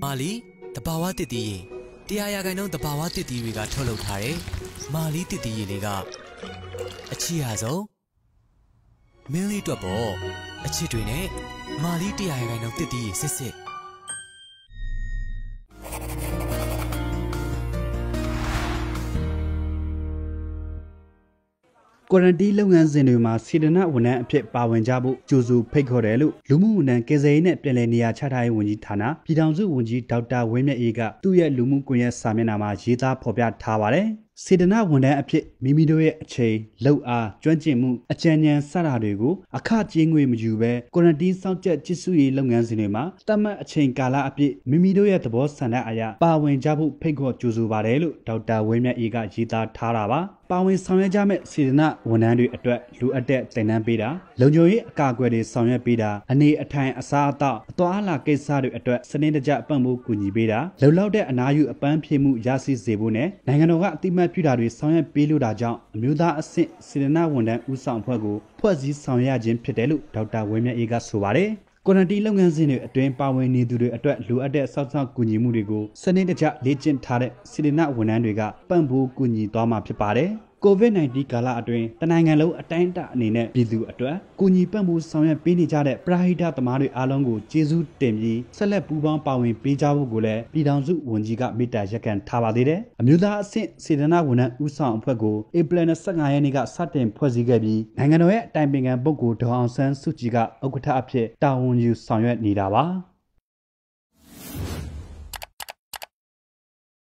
မာလီတဘာဝတစ်တီးရေတရားရဂိုင်နှုန်းတဘာဝတစ်တီးတွေကထုတ်လုပ်ထားတယ်မာလီတစ်တီးရေတွေကအချီရဆုံးမင်းလေးအတွက်ပေါ့အချစ်တွေနဲ့မာလီတရားရဂိုင်နှုန်းတစ်တီးရေစစ်စစ်ကွာရန်တီလုပ်ငန်းစဉ်တွေမှာစေတနာဝန်ထမ်းအဖြစ်ပါဝင်ကြဖို့ကြိုးစုဖိတ်ခေါ်တယ်လို့လူမှုဝန်ထမ်းကယ်ဆယ်ရေးနဲ့ပြည်လည်နေရာချထားရေးဝန်ကြီးဌာနပြည်ထောင်စုဝန်ကြီးဒေါက်တာဝင်းမြတ်အေးကသူ့ရဲ့လူမှုကွန်ရက်စာမျက်နှာမှာရေးသားဖော်ပြထားပါတယ်။စေတနာဝန်ထမ်းအဖြစ်မိမိတို့ရဲ့အချိန်၊လုပ်အား၊ကျွမ်းကျင်မှုအကြံဉာဏ်စတာတွေကိုအခကြေးငွေမယူဘဲကွရန်တင်းစောင့်ကြပ်ကြည့်စုရေးလုပ်ငန်းစဉ်တွေမှာတတ်မှတ်အချိန်ကာလအပြည့်မိမိတို့ရဲ့သဘောဆန္ဒအရပါဝင်ကြဖို့ဖိတ်ခေါ်ကြိုဆိုပါတယ်လို့ဒေါက်တာဝင်းမြတ်အေးကရည်သားထားတာပါပါဝင်ဆောင်ရွက်ကြမဲ့စေတနာဝန်ထမ်းတွေအတွက်လိုအပ်တဲ့သင်တန်းပေးတာလုံခြုံရေးအကာအကွယ်တွေဆောင်ရွက်ပေးတာအနေအထိုင်အစားအသောက်အသွားအလာကိစ္စတွေအတွက်စနစ်တကျပံ့ပိုးကူညီပေးတာလုံလောက်တဲ့အနာယူအပန်းဖြေမှုရရှိစေဖို့နဲ့နိုင်ငံတော်ကအတိမတ်ပြုတာတွေဆောင်ရွက်ပေးလို့တာကြောင့်အမျိုးသားအဆင့်စေတနာဝန်ထမ်းဦးဆောင်အဖွဲ့ကိုဖွဲ့စည်းဆောင်ရွက်ခြင်းဖြစ်တယ်လို့ဒေါက်တာဝင်းမြတ်အေးကဆိုပါတယ်။ကွန်တီလုပ်ငန်းစဉ်တွေအတွင်းပါဝင်နေသူတွေအတွက်လိုအပ်တဲ့စောင့်ရှောက်ကူညီမှုတွေကိုစနစ်တကျလေ့ကျင့်ထားတဲ့စေတနာဝန်ထမ်းတွေကပံ့ပိုးကူညီသွားမှာဖြစ်ပါတယ်။ COVID-19 ကာလအတွင်းတနိုင်ငံလုံးအတိုင်းအတာအနေနဲ့ပြည်သူအတွက်ကူညီပံ့ပိုးဆောင်ရွက်ပေးနေကြတဲ့ပရာဟိတသမားတွေအားလုံးကိုကျေးဇူးတင်ပြီးဆက်လက်ပူးပေါင်းပါဝင်ပေးကြဖို့ကိုလည်းပြည်ထောင်စုဝန်ကြီးကမေတ္တာရက်ခံထားပါသေးတယ်။အမျိုးသားအဆင့်စေတနာဝန်ထမ်းဦးဆောင်အဖွဲ့ကိုဧပြီလ25ရက်နေ့ကစတင်ဖွဲ့စည်းခဲ့ပြီးနိုင်ငံတော်ရဲ့အတိုင်ပင်ခံပုဂ္ဂိုလ်ဒေါ်အောင်ဆန်းစုကြည်ကဥက္ကဋ္ဌအဖြစ်တာဝန်ယူဆောင်ရွက်နေတာပါ။